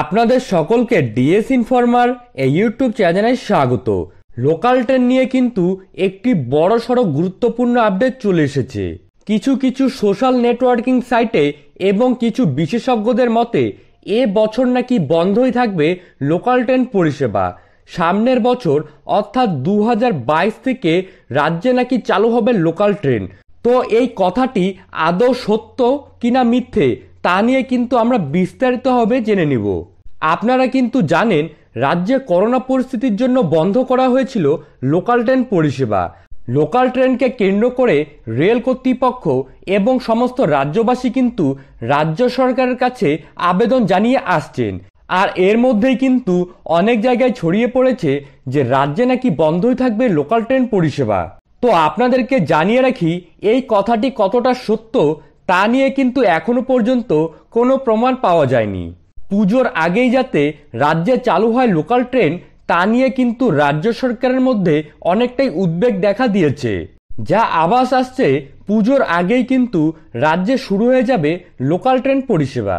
আপনাদের সকলকে DS informer এই ইউটিউব চ্যানেলে স্বাগত লোকাল ট্রেন নিয়ে কিন্তু একটি বড় সড়ো গুরুত্বপূর্ণ আপডেট চলে এসেছে কিছু কিছু সোশ্যাল নেটওয়ার্কিং সাইটে এবং কিছু বিশেষজ্ঞদের মতে এ বছর নাকি বন্ধই থাকবে লোকাল ট্রেন পরিষেবা সামনের বছর অর্থাৎ দু থেকে রাজ্যে নাকি চালু হবে লোকাল ট্রেন তো এই কথাটি আদৌ সত্য কিনা মিথ্যে তা নিয়ে কিন্তু আমরা বিস্তারিতভাবে জেনে নিব আপনারা কিন্তু জানেন রাজ্যে করোনা পরিস্থিতির জন্য বন্ধ করা হয়েছিল লোকাল ট্রেন পরিষেবা লোকাল ট্রেনকে কেন্দ্র করে রেল কর্তৃপক্ষ এবং সমস্ত রাজ্যবাসী কিন্তু রাজ্য সরকারের কাছে আবেদন জানিয়ে আসছেন আর এর মধ্যেই কিন্তু অনেক জায়গায় ছড়িয়ে পড়েছে যে রাজ্যে নাকি বন্ধই থাকবে লোকাল ট্রেন পরিষেবা তো আপনাদেরকে জানিয়ে রাখি এই কথাটি কতটা সত্য তা নিয়ে কিন্তু এখনো পর্যন্ত কোনো প্রমাণ পাওয়া যায়নি পুজোর আগেই যাতে রাজ্যে চালু হয় লোকাল ট্রেন তা নিয়ে কিন্তু রাজ্য সরকারের মধ্যে অনেকটাই উদ্বেগ দেখা দিয়েছে যা আবাস আসছে পুজোর আগেই কিন্তু রাজ্যে শুরু হয়ে যাবে লোকাল ট্রেন পরিষেবা